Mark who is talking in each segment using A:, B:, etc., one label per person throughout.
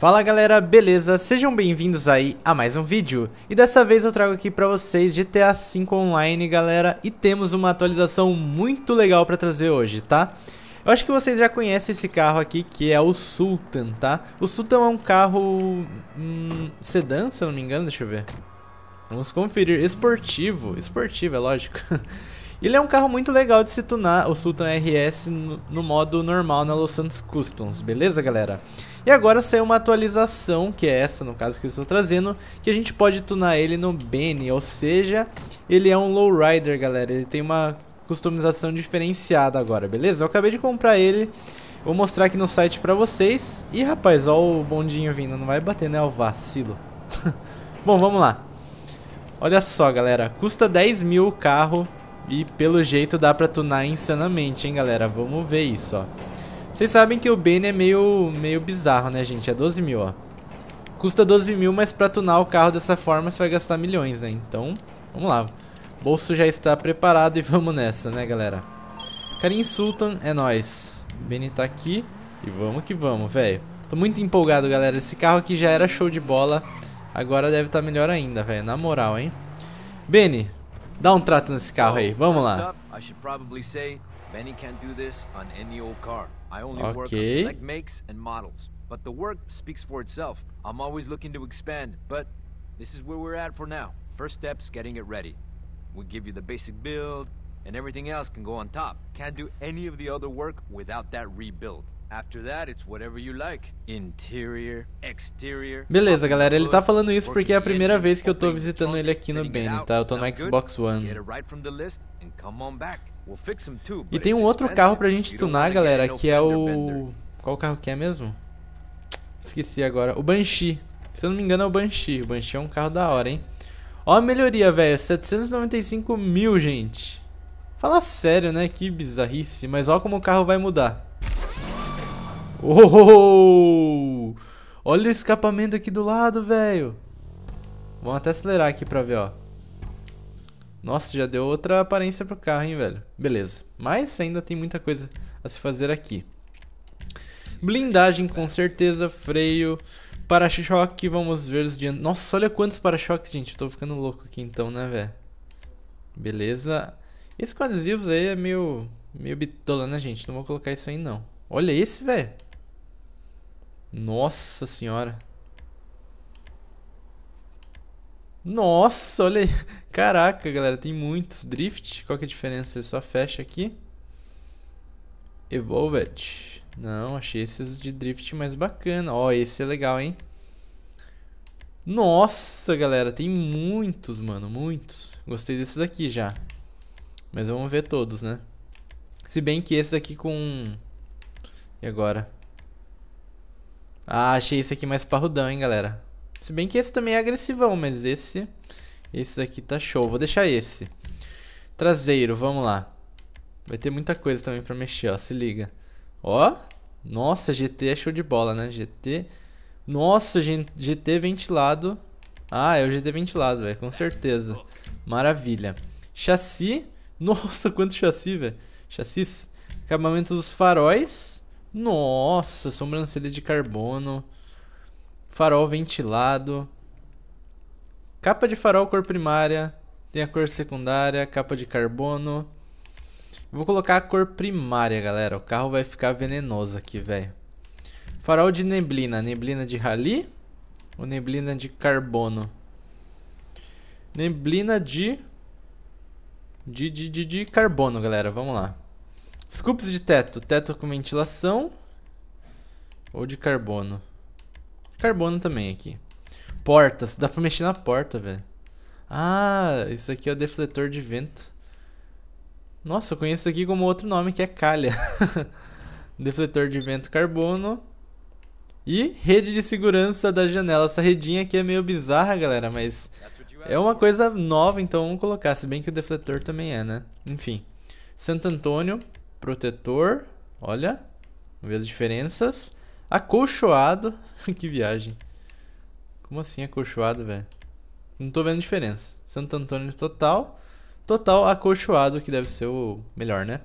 A: Fala galera, beleza? Sejam bem-vindos aí a mais um vídeo. E dessa vez eu trago aqui pra vocês GTA V Online, galera, e temos uma atualização muito legal pra trazer hoje, tá? Eu acho que vocês já conhecem esse carro aqui, que é o Sultan, tá? O Sultan é um carro... Hum, sedã, se eu não me engano, deixa eu ver. Vamos conferir, esportivo, esportivo, é lógico. Ele é um carro muito legal de se tunar, o Sultan RS, no, no modo normal na Los Santos Customs, beleza, galera? E agora saiu uma atualização, que é essa no caso que eu estou trazendo, que a gente pode tunar ele no Benny, ou seja, ele é um lowrider, galera. Ele tem uma customização diferenciada agora, beleza? Eu acabei de comprar ele, vou mostrar aqui no site pra vocês. E rapaz, ó o bondinho vindo, não vai bater né, o vacilo. Bom, vamos lá. Olha só, galera, custa 10 mil o carro e pelo jeito dá pra tunar insanamente, hein, galera? Vamos ver isso, ó. Vocês sabem que o Ben é meio, meio bizarro, né, gente? É 12 mil, ó. Custa 12 mil, mas pra tunar o carro dessa forma você vai gastar milhões, né? Então, vamos lá. O bolso já está preparado e vamos nessa, né, galera? Karim Sultan, é nóis. Benny tá aqui e vamos que vamos, velho. Tô muito empolgado, galera. Esse carro aqui já era show de bola. Agora deve estar tá melhor ainda, velho. Na moral, hein? Benny, dá um trato nesse carro aí. Vamos lá. I should probably Benny I only okay. work on select makes and models, but the work speaks for itself. I'm always looking to expand, but this is where we're at for now. First step's getting it ready. We give you the basic build, and everything else can go on top. Can't do any of the other work without that rebuild. After that, it's whatever you like. Interior, exterior. Beleza, galera, ele tá falando isso porque é a primeira vez que eu tô visitando ele aqui no Ben. tá? Eu tô no Xbox One. E tem um outro carro pra gente stunar, galera, que é o... Qual carro que é mesmo? Esqueci agora. O Banshee. Se eu não me engano é o Banshee. O Banshee é um carro da hora, hein? Ó a melhoria, velho. 795 é mil, gente. Fala sério, né? Que bizarrice. Mas ó como o carro vai mudar. Oh! Olha o escapamento aqui do lado, velho. Vamos até acelerar aqui pra ver, ó. Nossa, já deu outra aparência pro carro, hein, velho? Beleza. Mas ainda tem muita coisa a se fazer aqui. Blindagem, com certeza. Freio. Para-choque, vamos ver os dias. Nossa, olha quantos para-choques, gente. Eu tô ficando louco aqui então, né, velho? Beleza. com adesivos aí é meio... Meio bitola, né, gente? Não vou colocar isso aí, não. Olha esse, velho. Nossa senhora. Nossa, olha aí. Caraca, galera, tem muitos. Drift, qual que é a diferença? Ele só fecha aqui. Evolved. Não, achei esses de drift mais bacana. Ó, esse é legal, hein? Nossa, galera, tem muitos, mano, muitos. Gostei desses aqui já. Mas vamos ver todos, né? Se bem que esse aqui com... E agora? Ah, achei esse aqui mais parrudão, hein, galera. Se bem que esse também é agressivão, mas esse... Esse aqui tá show. Vou deixar esse. Traseiro, vamos lá. Vai ter muita coisa também pra mexer, ó. Se liga. Ó. Nossa, GT é show de bola, né? GT... Nossa, GT ventilado. Ah, é o GT ventilado, velho. Com certeza. Maravilha. Chassi. Nossa, quanto chassi, velho. Chassis. Acabamento dos faróis. Nossa, sobrancelha de carbono farol ventilado, capa de farol cor primária, tem a cor secundária, capa de carbono. Vou colocar a cor primária, galera. O carro vai ficar venenoso aqui, velho. Farol de neblina. Neblina de rali ou neblina de carbono? Neblina de... De, de, de, de carbono, galera. Vamos lá. Scoops de teto. Teto com ventilação ou de carbono? Carbono também aqui. Portas. Dá pra mexer na porta, velho. Ah, isso aqui é o defletor de vento. Nossa, eu conheço isso aqui como outro nome, que é calha. defletor de vento carbono. E rede de segurança da janela. Essa redinha aqui é meio bizarra, galera, mas... É uma coisa nova, então vamos colocar. Se bem que o defletor também é, né? Enfim. Santo Antônio, protetor. Olha. Vamos ver as diferenças. Acolchoado? que viagem. Como assim acolchoado, velho? Não tô vendo diferença. Santo Antônio total. Total acolchoado, que deve ser o melhor, né?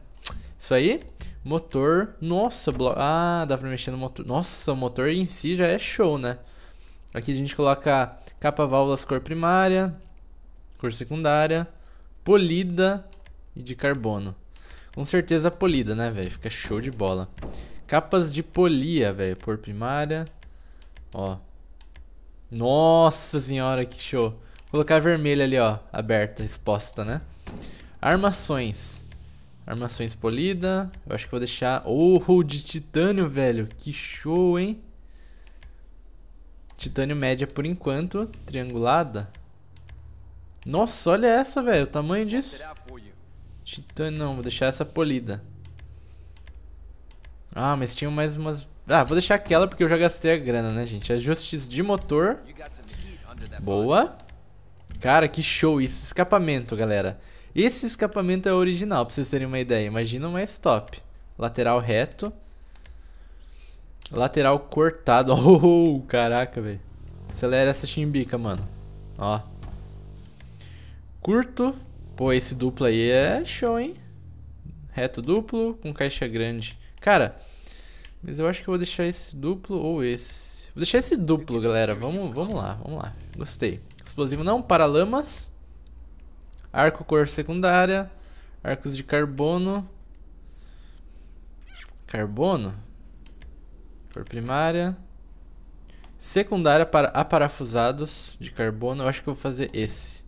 A: Isso aí. Motor. Nossa, bloco. Ah, dá pra mexer no motor. Nossa, o motor em si já é show, né? Aqui a gente coloca capa válvulas cor primária, cor secundária, polida e de carbono. Com certeza polida, né, velho? Fica show de bola. Capas de polia, velho. Por primária. Ó. Nossa senhora, que show. Vou colocar vermelha ali, ó. Aberta, exposta, né? Armações. Armações polida. Eu acho que vou deixar... Oh, de titânio, velho. Que show, hein? Titânio média por enquanto. Triangulada. Nossa, olha essa, velho. O tamanho disso. Titânio, não. Vou deixar essa polida. Ah, mas tinha mais umas... Ah, vou deixar aquela porque eu já gastei a grana, né, gente? É ajustes de motor. Boa. Cara, que show isso. Escapamento, galera. Esse escapamento é original, pra vocês terem uma ideia. Imagina um stop. Lateral reto. Lateral cortado. Oh, oh, oh, caraca, velho. Acelera essa chimbica, mano. Ó. Curto. Pô, esse duplo aí é show, hein? Reto duplo com caixa grande. Cara, mas eu acho que eu vou deixar esse duplo ou esse. Vou deixar esse duplo, galera. Vamos, vamos lá, vamos lá. Gostei. Explosivo não, paralamas. Arco cor secundária. Arcos de carbono. Carbono. Cor primária. Secundária para aparafusados de carbono. Eu acho que eu vou fazer esse.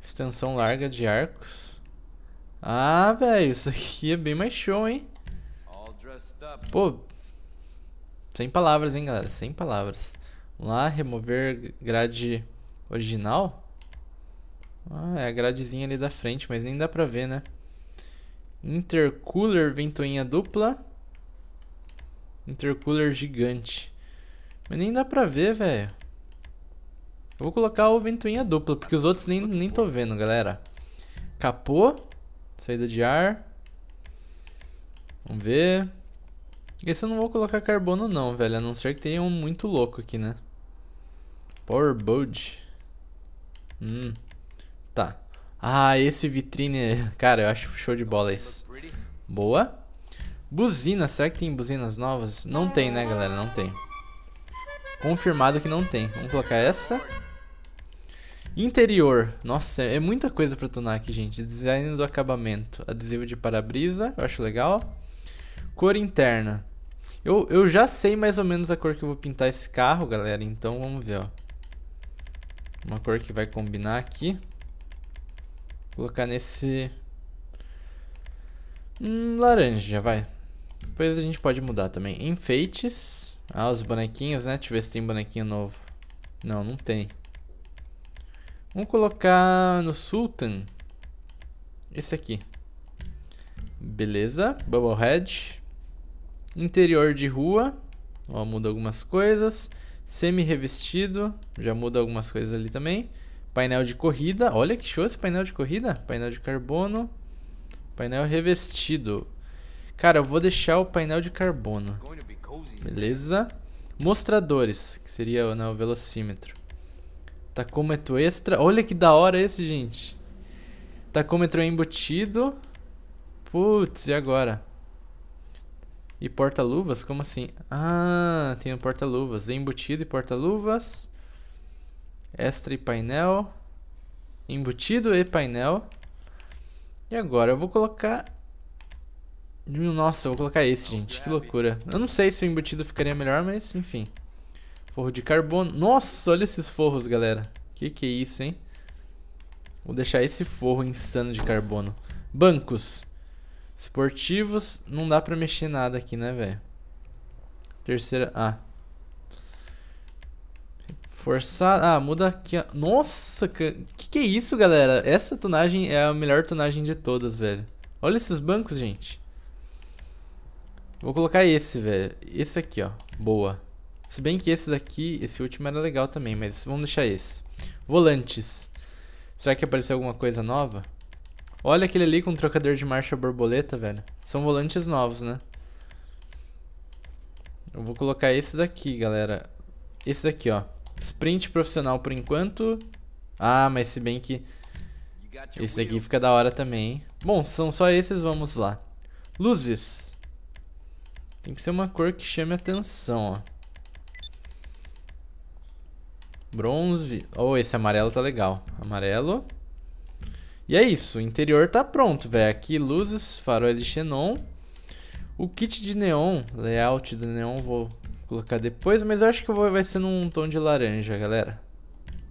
A: Extensão larga de arcos. Ah, velho, isso aqui é bem mais show, hein? Pô, sem palavras, hein, galera? Sem palavras. Vamos lá, remover grade original. Ah, é a gradezinha ali da frente, mas nem dá pra ver, né? Intercooler, ventoinha dupla. Intercooler gigante. Mas nem dá pra ver, velho. Eu vou colocar o ventoinha dupla, porque os outros nem, nem tô vendo, galera. Capô. Saída de ar. Vamos ver. Esse eu não vou colocar carbono não, velho. A não ser que tenha um muito louco aqui, né? Power Bold. Hum. Tá. Ah, esse vitrine... Cara, eu acho show de bola isso. Boa. Buzina. Será que tem buzinas novas? Não tem, né, galera? Não tem. Confirmado que não tem. Vamos colocar essa. Interior. Nossa, é muita coisa pra tunar aqui, gente. Design do acabamento. Adesivo de para-brisa. Eu acho legal. Cor interna. Eu, eu já sei mais ou menos a cor que eu vou pintar esse carro, galera. Então vamos ver, ó. Uma cor que vai combinar aqui. Vou colocar nesse... Hum, laranja, vai. Depois a gente pode mudar também. Enfeites. Ah, os bonequinhos, né? Deixa eu ver se tem bonequinho novo. Não, não tem. Vamos colocar no Sultan. Esse aqui. Beleza. Bubblehead. Interior de rua, ó, muda algumas coisas. Semi-revestido, já muda algumas coisas ali também. Painel de corrida, olha que show esse painel de corrida. Painel de carbono, painel revestido. Cara, eu vou deixar o painel de carbono. Beleza. Mostradores, que seria o né, velocímetro. Tacômetro extra. Olha que da hora esse, gente. Tacômetro embutido. Putz, e agora? E porta-luvas? Como assim? Ah, tem um porta-luvas. Embutido e porta-luvas. Extra e painel. Embutido e painel. E agora eu vou colocar... Hum, nossa, eu vou colocar esse, gente. Que loucura. Eu não sei se o embutido ficaria melhor, mas enfim. Forro de carbono. Nossa, olha esses forros, galera. Que que é isso, hein? Vou deixar esse forro insano de carbono. Bancos. Esportivos, não dá pra mexer nada aqui, né, velho? Terceira. Ah. Forçar. Ah, muda aqui. Nossa, que... que que é isso, galera? Essa tonagem é a melhor tonagem de todas, velho. Olha esses bancos, gente. Vou colocar esse, velho. Esse aqui, ó. Boa. Se bem que esses aqui, esse último era legal também, mas vamos deixar esse. Volantes. Será que apareceu alguma coisa nova? Olha aquele ali com trocador de marcha borboleta, velho. São volantes novos, né? Eu vou colocar esse daqui, galera. Esse daqui, ó. Sprint profissional por enquanto. Ah, mas se bem que... Esse daqui fica da hora também, hein? Bom, são só esses, vamos lá. Luzes. Tem que ser uma cor que chame atenção, ó. Bronze. Oh, esse amarelo tá legal. Amarelo. E é isso, o interior tá pronto, velho. Aqui luzes, faróis de xenon. O kit de neon, layout do neon, vou colocar depois, mas eu acho que vai ser num tom de laranja, galera.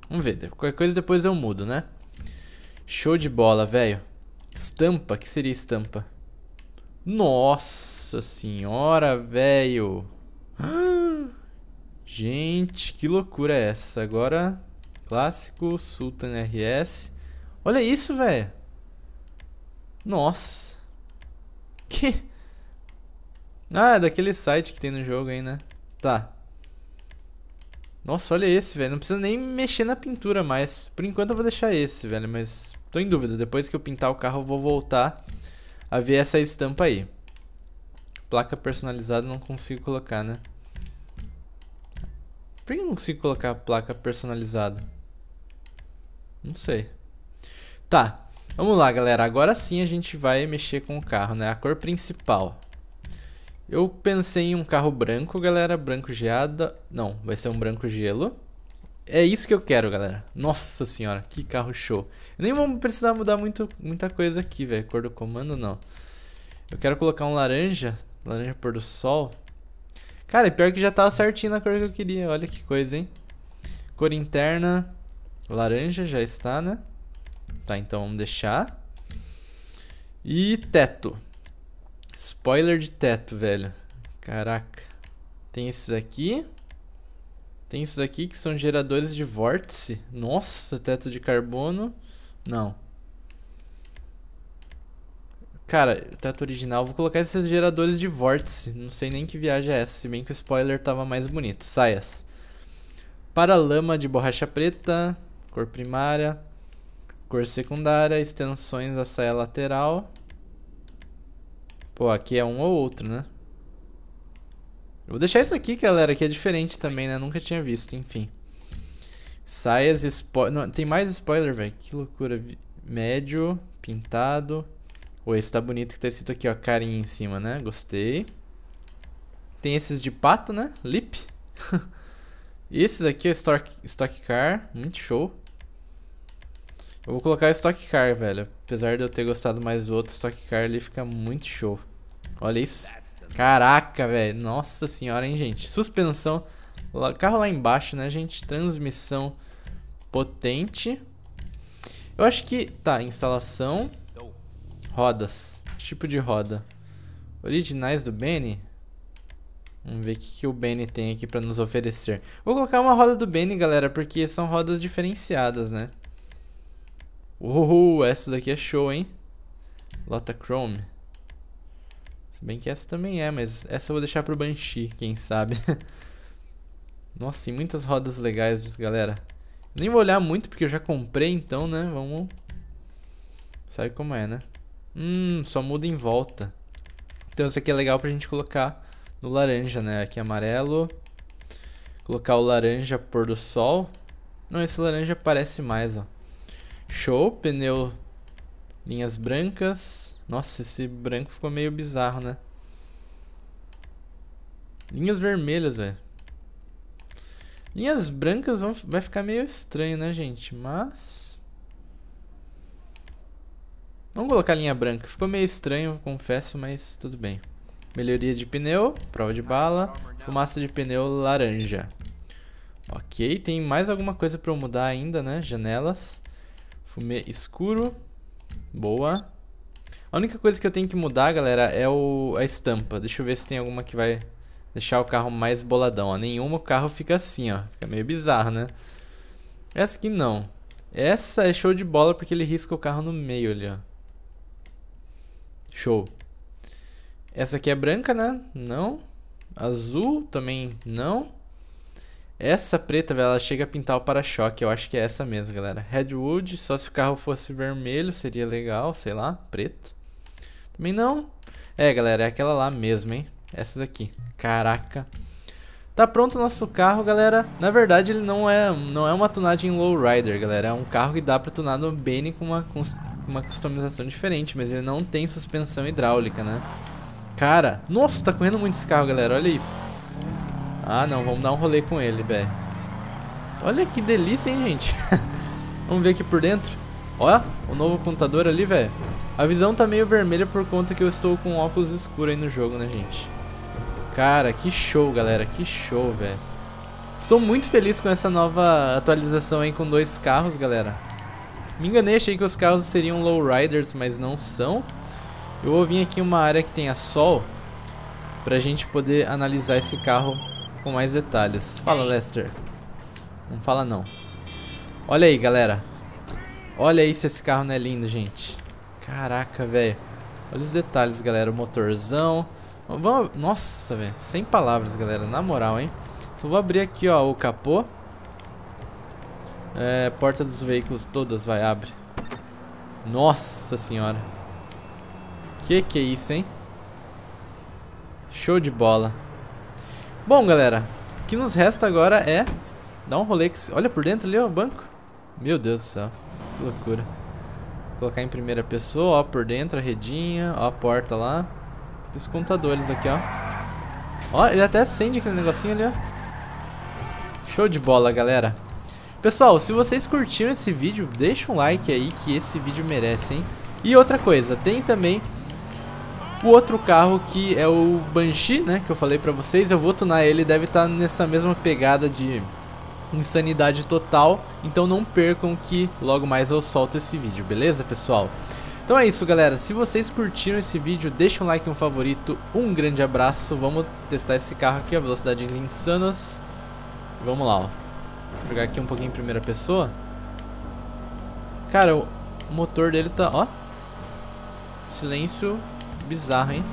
A: Vamos ver, qualquer coisa depois eu mudo, né? Show de bola, velho. Estampa, que seria estampa? Nossa senhora, velho. gente, que loucura é essa? Agora, clássico, Sultan RS. Olha isso, velho. Nossa. Que... Ah, é daquele site que tem no jogo aí, né? Tá. Nossa, olha esse, velho. Não precisa nem mexer na pintura mais. Por enquanto eu vou deixar esse, velho. Mas tô em dúvida. Depois que eu pintar o carro, eu vou voltar a ver essa estampa aí. Placa personalizada não consigo colocar, né? Por que eu não consigo colocar a placa personalizada? Não sei. Tá, vamos lá, galera. Agora sim a gente vai mexer com o carro, né? A cor principal. Eu pensei em um carro branco, galera. Branco geada. Não, vai ser um branco gelo. É isso que eu quero, galera. Nossa senhora, que carro show. Nem vamos precisar mudar muito, muita coisa aqui, velho. Cor do comando, não. Eu quero colocar um laranja. Laranja pôr do sol. Cara, pior que já tava certinho na cor que eu queria. Olha que coisa, hein? Cor interna. Laranja já está, né? tá? Então vamos deixar. E teto. Spoiler de teto, velho. Caraca. Tem esses aqui. Tem esses aqui que são geradores de vórtice. Nossa, teto de carbono. Não. Cara, teto original, vou colocar esses geradores de vórtice. Não sei nem que viagem é essa, se bem que o spoiler tava mais bonito. Saias. Paralama de borracha preta, cor primária. Cor secundária, extensões da saia lateral. Pô, aqui é um ou outro, né? Eu vou deixar isso aqui, galera, que é diferente também, né? Nunca tinha visto, enfim. Saias, spoiler... Tem mais spoiler, velho. Que loucura. Médio, pintado. Pô, esse tá bonito que tá escrito aqui, ó, carinha em cima, né? Gostei. Tem esses de pato, né? Lip. esses aqui é Stock, stock Car. Muito show. Eu vou colocar Stock Car, velho. Apesar de eu ter gostado mais do outro, Stock Car ali fica muito show. Olha isso. Caraca, velho. Nossa senhora, hein, gente. Suspensão. Carro lá embaixo, né, gente? Transmissão potente. Eu acho que... Tá, instalação. Rodas. Tipo de roda. Originais do Benny. Vamos ver o que, que o Benny tem aqui pra nos oferecer. Vou colocar uma roda do Benny, galera, porque são rodas diferenciadas, né? Uhul, essa daqui é show, hein? Lota Chrome. Se bem que essa também é, mas essa eu vou deixar pro Banshee, quem sabe. Nossa, e muitas rodas legais, galera. Nem vou olhar muito, porque eu já comprei, então, né? Vamos... Sabe como é, né? Hum, só muda em volta. Então isso aqui é legal pra gente colocar no laranja, né? Aqui é amarelo. Colocar o laranja pôr do sol. Não, esse laranja parece mais, ó. Show, pneu linhas brancas. Nossa, esse branco ficou meio bizarro, né? Linhas vermelhas, velho. Linhas brancas vão, vai ficar meio estranho, né, gente? Mas... Vamos colocar linha branca. Ficou meio estranho, confesso, mas tudo bem. Melhoria de pneu, prova de bala, fumaça de pneu laranja. Ok, tem mais alguma coisa pra eu mudar ainda, né? Janelas. Fumê escuro. Boa. A única coisa que eu tenho que mudar, galera, é o, a estampa. Deixa eu ver se tem alguma que vai deixar o carro mais boladão. Ó. Nenhuma o carro fica assim, ó. Fica meio bizarro, né? Essa aqui não. Essa é show de bola porque ele risca o carro no meio ali, ó. Show. Essa aqui é branca, né? Não. Azul também não. Essa preta, velho, ela chega a pintar o para-choque. Eu acho que é essa mesmo, galera. Redwood, só se o carro fosse vermelho seria legal, sei lá, preto. Também não. É, galera, é aquela lá mesmo, hein? Essas aqui. Caraca. Tá pronto o nosso carro, galera. Na verdade, ele não é, não é uma tunagem lowrider, galera. É um carro que dá pra tunar no Bane com uma, com uma customização diferente, mas ele não tem suspensão hidráulica, né? Cara, nossa, tá correndo muito esse carro, galera. Olha isso. Ah, não. Vamos dar um rolê com ele, velho. Olha que delícia, hein, gente. vamos ver aqui por dentro. Ó, o novo contador ali, velho. A visão tá meio vermelha por conta que eu estou com óculos escuro aí no jogo, né, gente? Cara, que show, galera. Que show, velho. Estou muito feliz com essa nova atualização aí com dois carros, galera. Me enganei, achei que os carros seriam lowriders, mas não são. Eu vou vir aqui em uma área que tenha sol pra gente poder analisar esse carro com mais detalhes. Fala, é. Lester. Não fala não. Olha aí, galera. Olha aí se esse carro não é lindo, gente. Caraca, velho. Olha os detalhes, galera. O motorzão. Vamos... Nossa, velho. Sem palavras, galera. Na moral, hein. Só vou abrir aqui, ó, o capô. É, porta dos veículos todas vai, abre. Nossa senhora. Que que é isso, hein? Show de bola. Bom, galera, o que nos resta agora é dar um rolê. Olha por dentro ali, ó, o banco. Meu Deus do céu, que loucura. colocar em primeira pessoa, ó, por dentro a redinha, ó, a porta lá. E os contadores aqui, ó. Ó, ele até acende aquele negocinho ali, ó. Show de bola, galera. Pessoal, se vocês curtiram esse vídeo, deixa um like aí que esse vídeo merece, hein? E outra coisa, tem também o outro carro que é o Banshee, né, que eu falei pra vocês, eu vou tunar ele, deve estar tá nessa mesma pegada de insanidade total, então não percam que logo mais eu solto esse vídeo, beleza pessoal? Então é isso galera, se vocês curtiram esse vídeo, deixa um like um favorito, um grande abraço, vamos testar esse carro aqui, a velocidades é insanas, vamos lá ó, vou jogar aqui um pouquinho em primeira pessoa, cara o motor dele tá, ó, silêncio bizarro, hein?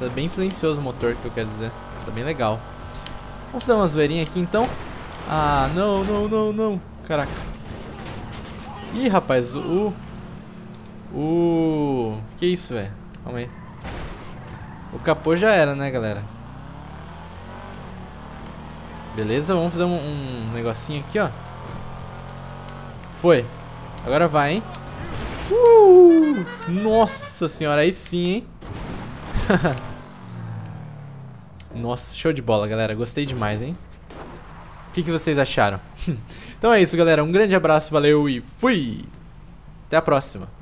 A: Tá bem silencioso o motor, que eu quero dizer. Tá bem legal. Vamos fazer uma zoeirinha aqui, então. Ah, não, não, não, não. Caraca. Ih, rapaz, o... O... Que isso, velho? Calma aí. O capô já era, né, galera? Beleza, vamos fazer um, um negocinho aqui, ó. Foi. Agora vai, hein? Uh! Nossa senhora, aí sim, hein? Nossa, show de bola, galera. Gostei demais, hein? O que, que vocês acharam? então é isso, galera. Um grande abraço, valeu e fui! Até a próxima!